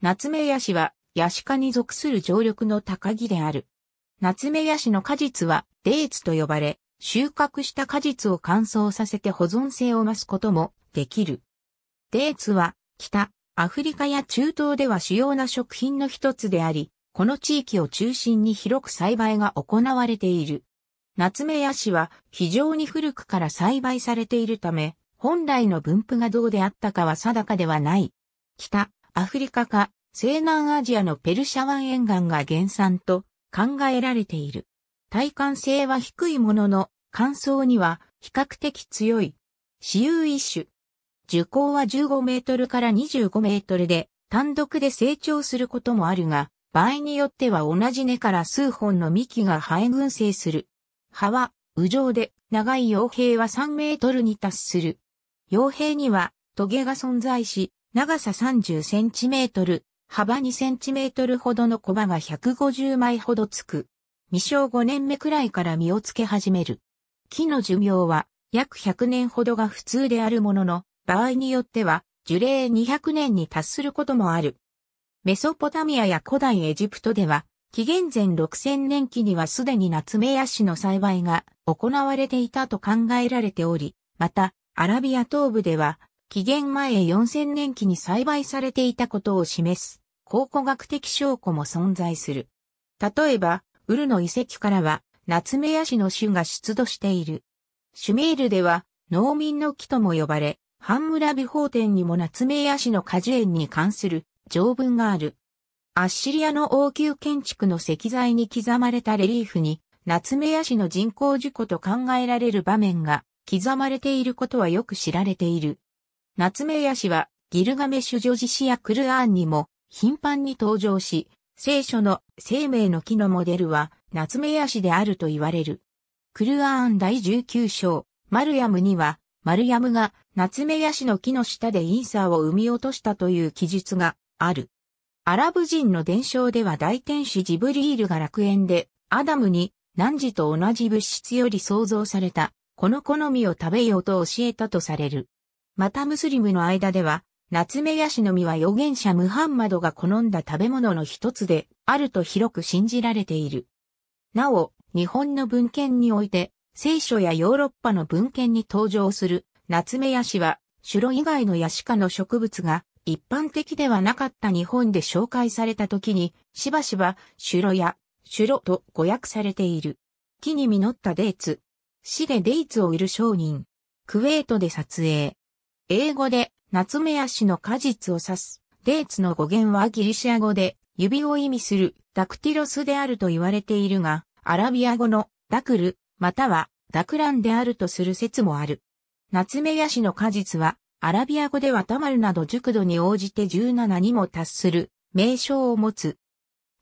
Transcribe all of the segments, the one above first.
夏目ヤシは、ヤシ科に属する常緑の高木である。夏目ヤシの果実は、デーツと呼ばれ、収穫した果実を乾燥させて保存性を増すこともできる。デーツは、北、アフリカや中東では主要な食品の一つであり、この地域を中心に広く栽培が行われている。夏目ヤシは非常に古くから栽培されているため、本来の分布がどうであったかは定かではない。北、アフリカか西南アジアのペルシャ湾沿岸が原産と考えられている。耐寒性は低いものの乾燥には比較的強い。私有一種。樹高は15メートルから25メートルで単独で成長することもあるが、場合によっては同じ根から数本の幹が生え群生する。葉は、雨上で、長い傭兵は3メートルに達する。傭兵には、トゲが存在し、長さ30センチメートル、幅2センチメートルほどのコバが150枚ほどつく。未生5年目くらいから実をつけ始める。木の寿命は約100年ほどが普通であるものの、場合によっては樹齢200年に達することもある。メソポタミアや古代エジプトでは、紀元前6000年期にはすでにナツメヤシの栽培が行われていたと考えられており、また、アラビア東部では紀元前4000年期に栽培されていたことを示す考古学的証拠も存在する。例えば、ウルの遺跡からは、ナツメヤシの種が出土している。シュメールでは、農民の木とも呼ばれ、ハンムラビ法典にもナツメヤシの果樹園に関する条文がある。アッシリアの王宮建築の石材に刻まれたレリーフに、ナツメヤシの人工事故と考えられる場面が刻まれていることはよく知られている。夏目ヤシは、ギルガメシュ女子詩やクルアーンにも頻繁に登場し、聖書の生命の木のモデルは、夏目ヤシであると言われる。クルアーン第19章、マルヤムには、マルヤムが夏目ヤシの木の下でインサーを産み落としたという記述がある。アラブ人の伝承では大天使ジブリールが楽園で、アダムに、汝と同じ物質より創造された、この好みを食べようと教えたとされる。またムスリムの間では、ナツメヤシの実は預言者ムハンマドが好んだ食べ物の一つであると広く信じられている。なお、日本の文献において、聖書やヨーロッパの文献に登場するナツメヤシは、シュロ以外のヤシ科の植物が一般的ではなかった日本で紹介された時に、しばしばシュロやシュロと誤訳されている。木に実ったデーツ。死でデイツを売る商人。クウェートで撮影。英語で、ナツメヤシの果実を指す。デーツの語源はギリシア語で、指を意味するダクティロスであると言われているが、アラビア語のダクル、またはダクランであるとする説もある。ナツメヤシの果実は、アラビア語ではタマルなど熟度に応じて17にも達する名称を持つ。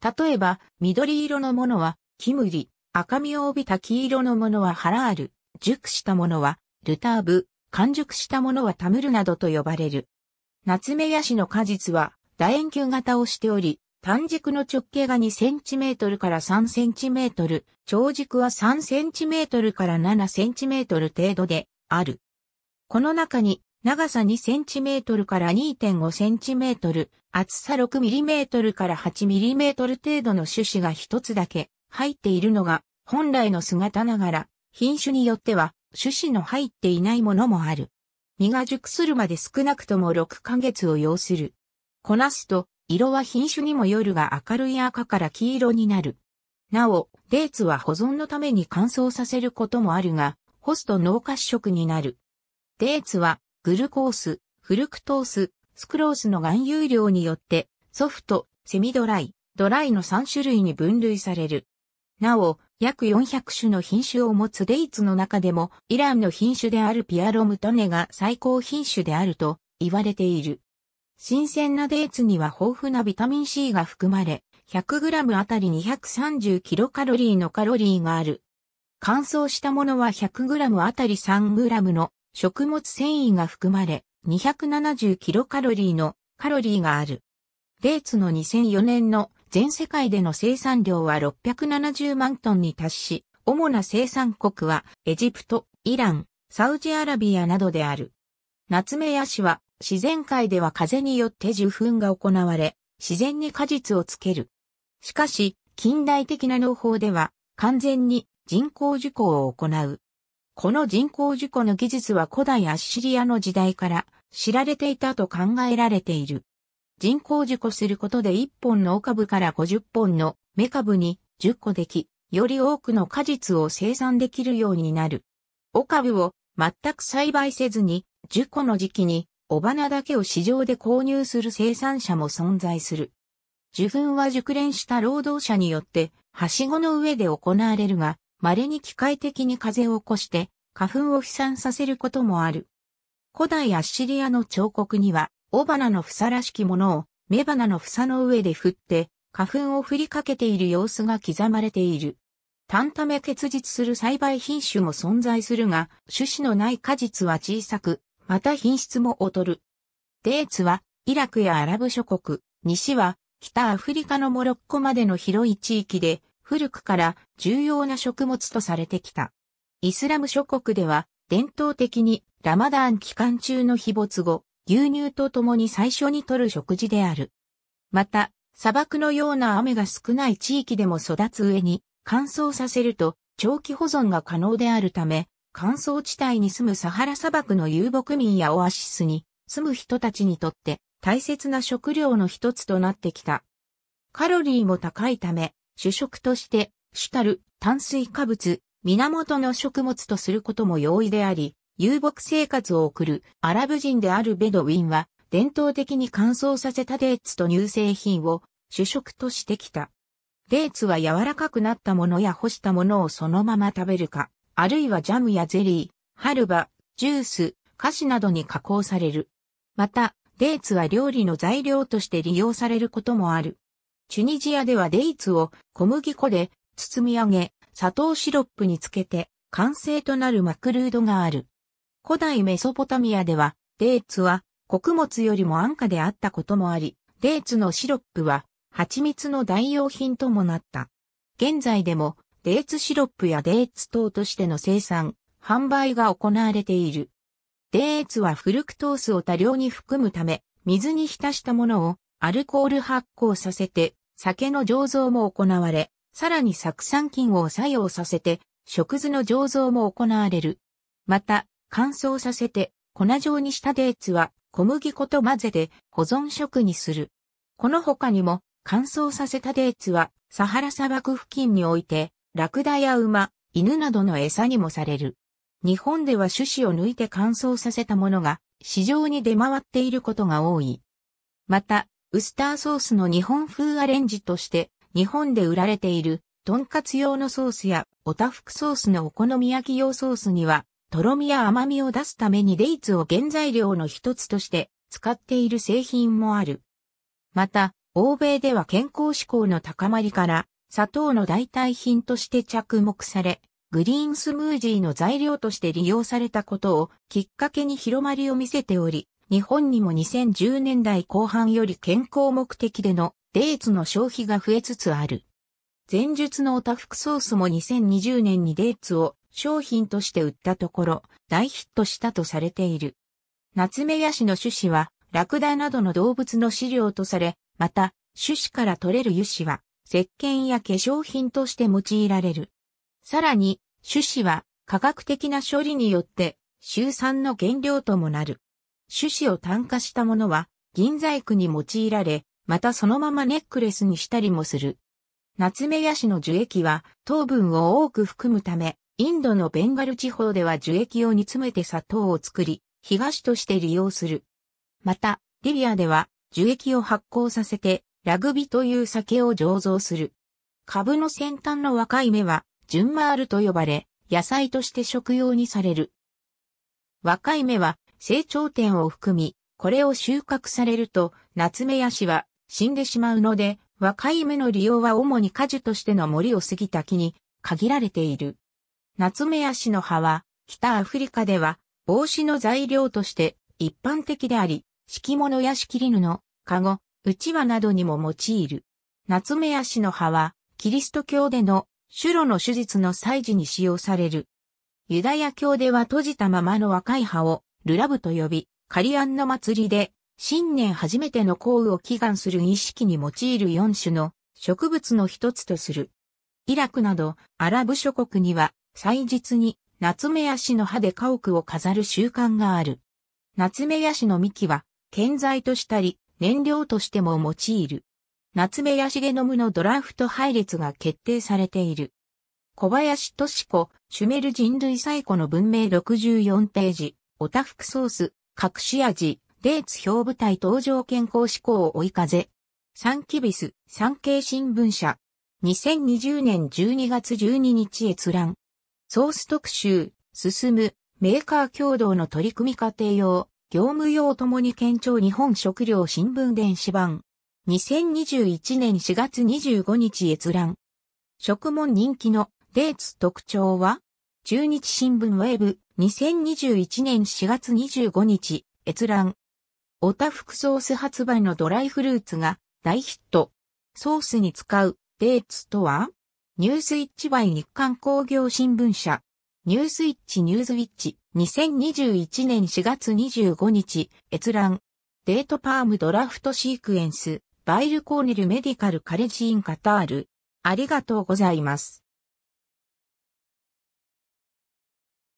例えば、緑色のものは、キムリ、赤みを帯びた黄色のものはハラール、熟したものは、ルターブ、完熟したものはタムルなどと呼ばれる。ナツメヤシの果実は楕円球型をしており、単軸の直径が2 c m から3 c m 長軸は3 c m から7 c m 程度である。この中に長さ2 c m から2.5 c m 厚さ6 m m から8 m m 程度の種子が一つだけ入っているのが本来の姿ながら、品種によっては種子の入っていないものもある。実が熟するまで少なくとも6ヶ月を要する。こなすと、色は品種にもよるが明るい赤から黄色になる。なお、デーツは保存のために乾燥させることもあるが、干すと脳褐色になる。デーツは、グルコース、フルクトース、スクロースの含有量によって、ソフト、セミドライ、ドライの3種類に分類される。なお、約400種の品種を持つデイツの中でも、イランの品種であるピアロムトネが最高品種であると言われている。新鮮なデーツには豊富なビタミン C が含まれ、100g あたり 230kcal のカロリーがある。乾燥したものは 100g あたり 3g の食物繊維が含まれ、270kcal のカロリーがある。デーツの2004年の全世界での生産量は670万トンに達し、主な生産国はエジプト、イラン、サウジアラビアなどである。夏目ヤシは自然界では風によって受粉が行われ、自然に果実をつける。しかし、近代的な農法では完全に人工受粉を行う。この人工受粉の技術は古代アッシリアの時代から知られていたと考えられている。人工受粉することで1本のカブから50本の芽株に10個でき、より多くの果実を生産できるようになる。カブを全く栽培せずに、10個の時期に、お花だけを市場で購入する生産者も存在する。受粉は熟練した労働者によって、はしごの上で行われるが、稀に機械的に風を起こして、花粉を飛散させることもある。古代アッシリアの彫刻には、雄花の房らしきものを、雌花の房の上で振って、花粉を振りかけている様子が刻まれている。単ため結実する栽培品種も存在するが、種子のない果実は小さく、また品質も劣る。デーツは、イラクやアラブ諸国、西は、北アフリカのモロッコまでの広い地域で、古くから重要な食物とされてきた。イスラム諸国では、伝統的にラマダーン期間中の日没後、牛乳と共に最初に摂る食事である。また、砂漠のような雨が少ない地域でも育つ上に乾燥させると長期保存が可能であるため、乾燥地帯に住むサハラ砂漠の遊牧民やオアシスに住む人たちにとって大切な食料の一つとなってきた。カロリーも高いため、主食として主たる炭水化物、源の食物とすることも容易であり、遊牧生活を送るアラブ人であるベドウィンは、伝統的に乾燥させたデーツと乳製品を主食としてきた。デーツは柔らかくなったものや干したものをそのまま食べるか、あるいはジャムやゼリー、ハルバ、ジュース、菓子などに加工される。また、デーツは料理の材料として利用されることもある。チュニジアではデーツを小麦粉で包み上げ、砂糖シロップにつけて完成となるマクルードがある。古代メソポタミアでは、デーツは穀物よりも安価であったこともあり、デーツのシロップは蜂蜜の代用品ともなった。現在でもデーツシロップやデーツ等としての生産、販売が行われている。デーツはフルクトースを多量に含むため、水に浸したものをアルコール発酵させて、酒の醸造も行われ、さらに酢酸菌を作用させて、食図の醸造も行われる。また、乾燥させて粉状にしたデーツは小麦粉と混ぜて保存食にする。この他にも乾燥させたデーツはサハラ砂漠付近においてラクダや馬、犬などの餌にもされる。日本では種子を抜いて乾燥させたものが市場に出回っていることが多い。また、ウスターソースの日本風アレンジとして日本で売られているとんかつ用のソースやおたふくソースのお好み焼き用ソースにはとろみや甘みを出すためにデイツを原材料の一つとして使っている製品もある。また、欧米では健康志向の高まりから砂糖の代替品として着目され、グリーンスムージーの材料として利用されたことをきっかけに広まりを見せており、日本にも2010年代後半より健康目的でのデーツの消費が増えつつある。前述のオタフクソースも2020年にデーツを商品として売ったところ、大ヒットしたとされている。夏目ヤシの種子は、ラクダなどの動物の飼料とされ、また、種子から取れる油脂は、石鹸や化粧品として用いられる。さらに、種子は、科学的な処理によって、周酸の原料ともなる。種子を炭化したものは、銀細工に用いられ、またそのままネックレスにしたりもする。夏目ヤシの樹液は糖分を多く含むため、インドのベンガル地方では樹液を煮詰めて砂糖を作り、東として利用する。また、リビアでは樹液を発酵させて、ラグビという酒を醸造する。株の先端の若い芽は、ジュンマールと呼ばれ、野菜として食用にされる。若い芽は成長点を含み、これを収穫されると、夏目ヤシは死んでしまうので、若い芽の利用は主に果樹としての森を過ぎた木に限られている。ナツメヤシの葉は、北アフリカでは、帽子の材料として一般的であり、敷物や敷り布、カゴ、うちわなどにも用いる。ナツメヤシの葉は、キリスト教でのシュロの手術の祭事に使用される。ユダヤ教では閉じたままの若い葉をルラブと呼び、カリアンの祭りで、新年初めての降雨を祈願する儀式に用いる4種の植物の一つとする。イラクなどアラブ諸国には祭日に、夏目ヤシの葉で家屋を飾る習慣がある。夏目ヤシの幹は、建材としたり、燃料としても用いる。夏目ヤシゲノムのドラフト配列が決定されている。小林敏子、シュメル人類最古の文明64ページ、オタフクソース、隠し味、デーツ表舞台登場健康志向追い風。サンキビス、産経新聞社。2020年12月12日閲覧。ソース特集、進む、メーカー共同の取り組み家庭用、業務用ともに県庁日本食料新聞電子版。2021年4月25日閲覧。食問人気のデーツ特徴は中日新聞ウェブ2021年4月25日閲覧。オタフクソース発売のドライフルーツが大ヒット。ソースに使うデーツとはニュースイッチバイ日刊工業新聞社。ニュースイッチニュースウィッチ。2021年4月25日、閲覧。デートパームドラフトシークエンス。バイルコーネルメディカルカレジーンカタール。ありがとうございます。